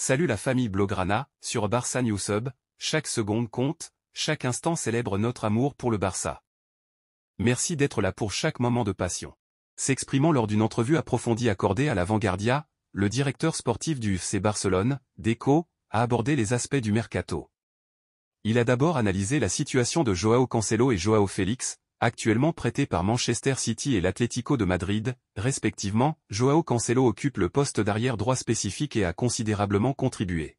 Salut la famille Blograna, sur Barça News chaque seconde compte, chaque instant célèbre notre amour pour le Barça. Merci d'être là pour chaque moment de passion. S'exprimant lors d'une entrevue approfondie accordée à l'Avanguardia, le directeur sportif du FC Barcelone, Deco, a abordé les aspects du mercato. Il a d'abord analysé la situation de Joao Cancelo et Joao Félix, actuellement prêté par Manchester City et l'Atlético de Madrid, respectivement, Joao Cancelo occupe le poste d'arrière droit spécifique et a considérablement contribué.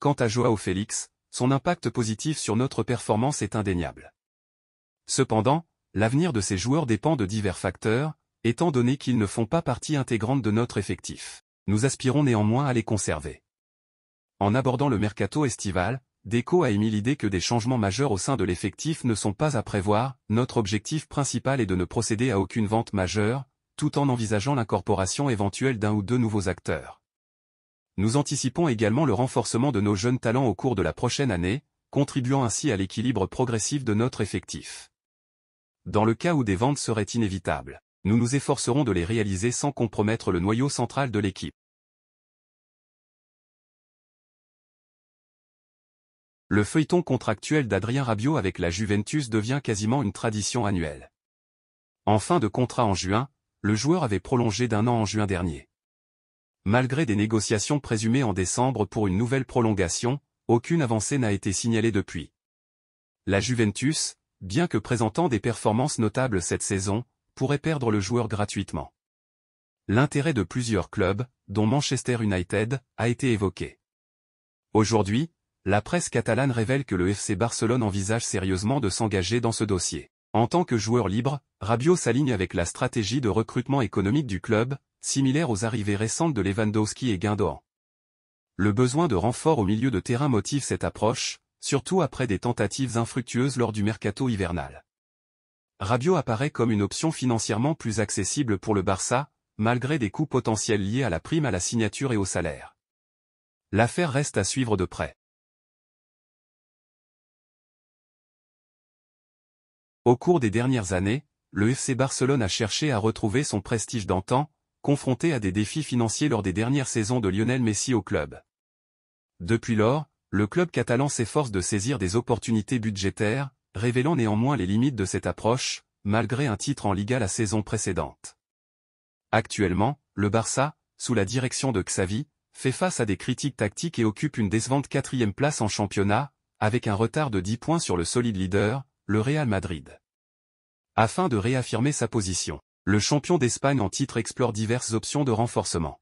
Quant à Joao Félix, son impact positif sur notre performance est indéniable. Cependant, l'avenir de ces joueurs dépend de divers facteurs, étant donné qu'ils ne font pas partie intégrante de notre effectif. Nous aspirons néanmoins à les conserver. En abordant le mercato estival, Deco a émis l'idée que des changements majeurs au sein de l'effectif ne sont pas à prévoir, notre objectif principal est de ne procéder à aucune vente majeure, tout en envisageant l'incorporation éventuelle d'un ou deux nouveaux acteurs. Nous anticipons également le renforcement de nos jeunes talents au cours de la prochaine année, contribuant ainsi à l'équilibre progressif de notre effectif. Dans le cas où des ventes seraient inévitables, nous nous efforcerons de les réaliser sans compromettre le noyau central de l'équipe. Le feuilleton contractuel d'Adrien Rabiot avec la Juventus devient quasiment une tradition annuelle. En fin de contrat en juin, le joueur avait prolongé d'un an en juin dernier. Malgré des négociations présumées en décembre pour une nouvelle prolongation, aucune avancée n'a été signalée depuis. La Juventus, bien que présentant des performances notables cette saison, pourrait perdre le joueur gratuitement. L'intérêt de plusieurs clubs, dont Manchester United, a été évoqué. Aujourd'hui, la presse catalane révèle que le FC Barcelone envisage sérieusement de s'engager dans ce dossier. En tant que joueur libre, Rabiot s'aligne avec la stratégie de recrutement économique du club, similaire aux arrivées récentes de Lewandowski et Guindor. Le besoin de renfort au milieu de terrain motive cette approche, surtout après des tentatives infructueuses lors du mercato hivernal. Rabiot apparaît comme une option financièrement plus accessible pour le Barça, malgré des coûts potentiels liés à la prime à la signature et au salaire. L'affaire reste à suivre de près. Au cours des dernières années, le FC Barcelone a cherché à retrouver son prestige d'antan, confronté à des défis financiers lors des dernières saisons de Lionel Messi au club. Depuis lors, le club catalan s'efforce de saisir des opportunités budgétaires, révélant néanmoins les limites de cette approche, malgré un titre en Liga la saison précédente. Actuellement, le Barça, sous la direction de Xavi, fait face à des critiques tactiques et occupe une décevante quatrième place en championnat, avec un retard de 10 points sur le solide leader, le Real Madrid. Afin de réaffirmer sa position, le champion d'Espagne en titre explore diverses options de renforcement.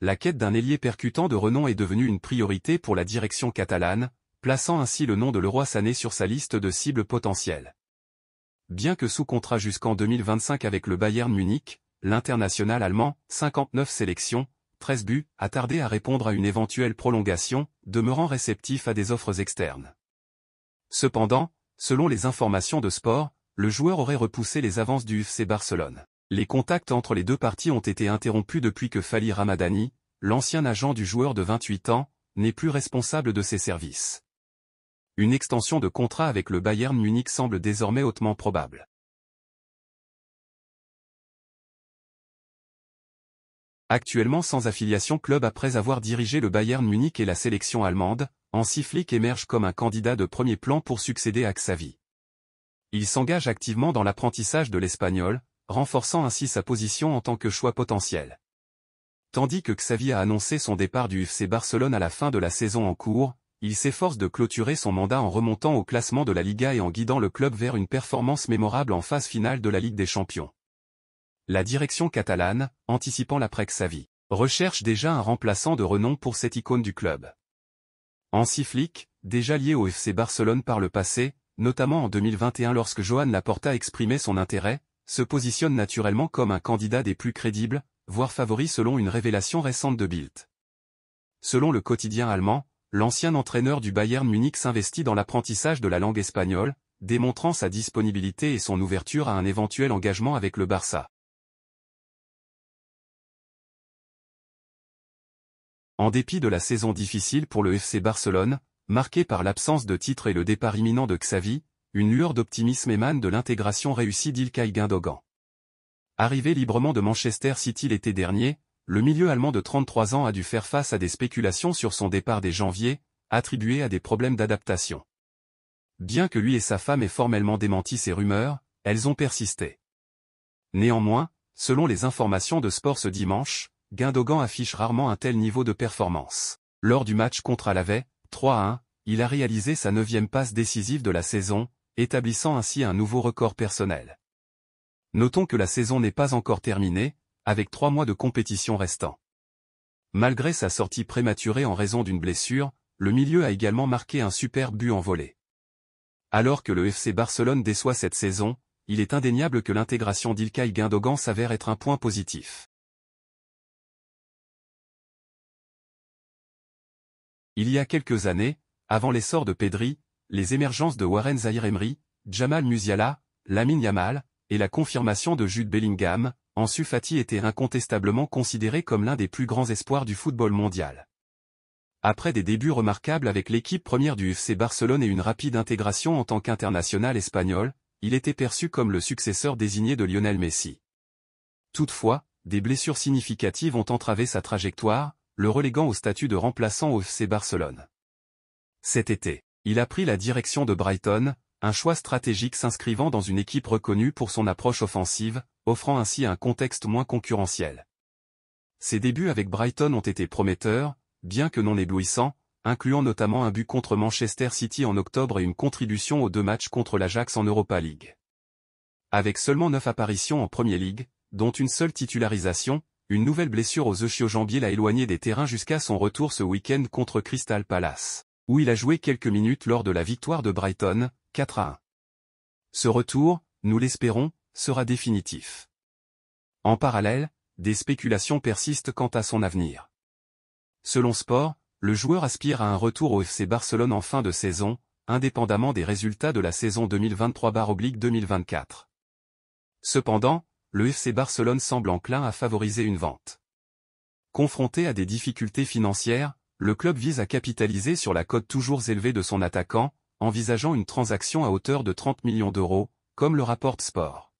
La quête d'un ailier percutant de renom est devenue une priorité pour la direction catalane, plaçant ainsi le nom de Leroy Sané sur sa liste de cibles potentielles. Bien que sous contrat jusqu'en 2025 avec le Bayern Munich, l'international allemand, 59 sélections, 13 buts, a tardé à répondre à une éventuelle prolongation, demeurant réceptif à des offres externes. Cependant, Selon les informations de sport, le joueur aurait repoussé les avances du UFC Barcelone. Les contacts entre les deux parties ont été interrompus depuis que Fali Ramadani, l'ancien agent du joueur de 28 ans, n'est plus responsable de ses services. Une extension de contrat avec le Bayern Munich semble désormais hautement probable. Actuellement sans affiliation club après avoir dirigé le Bayern Munich et la sélection allemande, Flick émerge comme un candidat de premier plan pour succéder à Xavi. Il s'engage activement dans l'apprentissage de l'espagnol, renforçant ainsi sa position en tant que choix potentiel. Tandis que Xavi a annoncé son départ du FC Barcelone à la fin de la saison en cours, il s'efforce de clôturer son mandat en remontant au classement de la Liga et en guidant le club vers une performance mémorable en phase finale de la Ligue des Champions. La direction catalane, anticipant l'après Xavi, recherche déjà un remplaçant de renom pour cette icône du club. Flick, déjà lié au FC Barcelone par le passé, notamment en 2021 lorsque Johan Laporta exprimait son intérêt, se positionne naturellement comme un candidat des plus crédibles, voire favori selon une révélation récente de Bild. Selon le quotidien allemand, l'ancien entraîneur du Bayern Munich s'investit dans l'apprentissage de la langue espagnole, démontrant sa disponibilité et son ouverture à un éventuel engagement avec le Barça. En dépit de la saison difficile pour le FC Barcelone, marquée par l'absence de titre et le départ imminent de Xavi, une lueur d'optimisme émane de l'intégration réussie d'Ilkay Gundogan. Arrivé librement de Manchester City l'été dernier, le milieu allemand de 33 ans a dû faire face à des spéculations sur son départ dès janvier, attribuées à des problèmes d'adaptation. Bien que lui et sa femme aient formellement démenti ces rumeurs, elles ont persisté. Néanmoins, selon les informations de Sport ce dimanche, Guindogan affiche rarement un tel niveau de performance. Lors du match contre Alavés, 3-1, il a réalisé sa neuvième passe décisive de la saison, établissant ainsi un nouveau record personnel. Notons que la saison n'est pas encore terminée, avec trois mois de compétition restant. Malgré sa sortie prématurée en raison d'une blessure, le milieu a également marqué un superbe but en volée. Alors que le FC Barcelone déçoit cette saison, il est indéniable que l'intégration d'Ilkay Guindogan s'avère être un point positif. Il y a quelques années, avant l'essor de Pedri, les émergences de Warren Zahir-Emery, Jamal Musiala, Lamine Yamal, et la confirmation de Jude Bellingham, Ansu Fati était incontestablement considéré comme l'un des plus grands espoirs du football mondial. Après des débuts remarquables avec l'équipe première du FC Barcelone et une rapide intégration en tant qu'international espagnol, il était perçu comme le successeur désigné de Lionel Messi. Toutefois, des blessures significatives ont entravé sa trajectoire, le reléguant au statut de remplaçant au FC Barcelone. Cet été, il a pris la direction de Brighton, un choix stratégique s'inscrivant dans une équipe reconnue pour son approche offensive, offrant ainsi un contexte moins concurrentiel. Ses débuts avec Brighton ont été prometteurs, bien que non éblouissants, incluant notamment un but contre Manchester City en octobre et une contribution aux deux matchs contre l'Ajax en Europa League. Avec seulement neuf apparitions en Premier League, dont une seule titularisation, une nouvelle blessure aux ischio-jambiers l'a éloigné des terrains jusqu'à son retour ce week-end contre Crystal Palace, où il a joué quelques minutes lors de la victoire de Brighton, 4 à 1. Ce retour, nous l'espérons, sera définitif. En parallèle, des spéculations persistent quant à son avenir. Selon Sport, le joueur aspire à un retour au FC Barcelone en fin de saison, indépendamment des résultats de la saison 2023-2024. Cependant, le FC Barcelone semble enclin à favoriser une vente. Confronté à des difficultés financières, le club vise à capitaliser sur la cote toujours élevée de son attaquant, envisageant une transaction à hauteur de 30 millions d'euros, comme le rapporte Sport.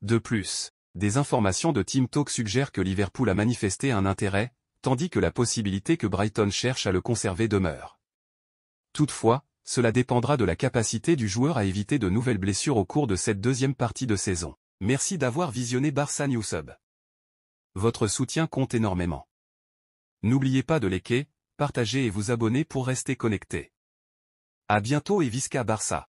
De plus, des informations de Team Talk suggèrent que Liverpool a manifesté un intérêt, tandis que la possibilité que Brighton cherche à le conserver demeure. Toutefois, cela dépendra de la capacité du joueur à éviter de nouvelles blessures au cours de cette deuxième partie de saison. Merci d'avoir visionné Barça News Votre soutien compte énormément. N'oubliez pas de liker, partager et vous abonner pour rester connecté. À bientôt et visca Barça.